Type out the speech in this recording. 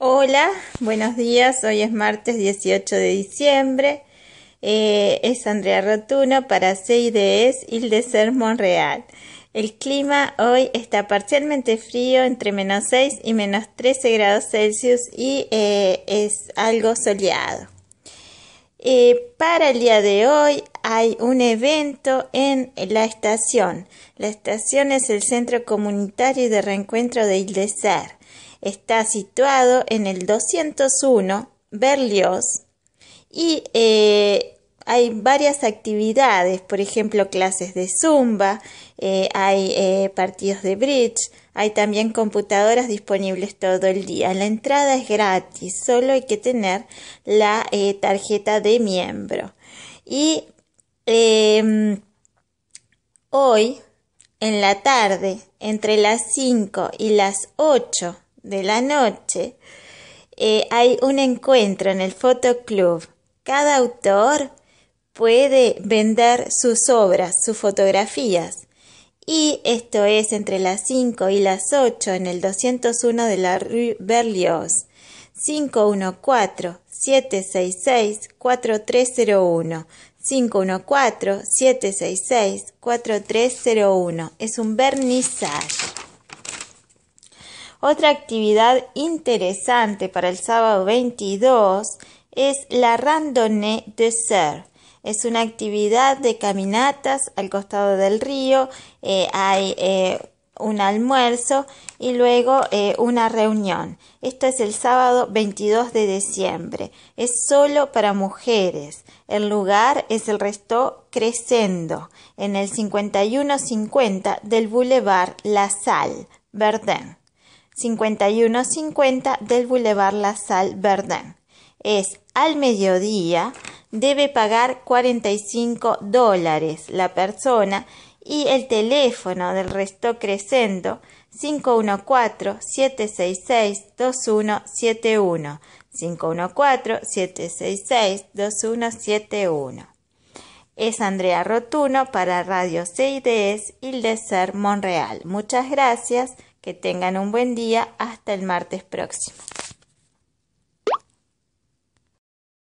Hola, buenos días. Hoy es martes 18 de diciembre. Eh, es Andrea Rotuno para CIDES e Ildeser, Monreal. El clima hoy está parcialmente frío entre menos 6 y menos 13 grados Celsius y eh, es algo soleado. Eh, para el día de hoy hay un evento en la estación. La estación es el centro comunitario de reencuentro de Ildeser. Está situado en el 201 Berlioz y eh, hay varias actividades, por ejemplo, clases de zumba, eh, hay eh, partidos de bridge, hay también computadoras disponibles todo el día. La entrada es gratis, solo hay que tener la tarjeta de miembro. Y em, hoy, en la tarde, entre las 5 y las 8 de la noche, eh, hay un encuentro en el fotoclub. Cada autor puede vender sus obras, sus fotografías. Y esto es entre las 5 y las 8 en el 201 de la Rue Berlioz. 514-766-4301. 514-766-4301. Es un vernizaje. Otra actividad interesante para el sábado 22 es la randonnée de Ser. Es una actividad de caminatas al costado del río. Eh, hay eh, un almuerzo y luego eh, una reunión. Esto es el sábado 22 de diciembre. Es solo para mujeres. El lugar es el Resto creciendo en el 5150 del Boulevard La Salle, Verdun. 5150 del Boulevard La Salle Verdun. Es al mediodía, debe pagar 45 dólares la persona y el teléfono del Resto creciendo 514-766-2171. 514-766-2171. Es Andrea Rotuno para Radio CIDS e Ildeser, Monreal. Muchas gracias. Que tengan un buen día hasta el martes próximo.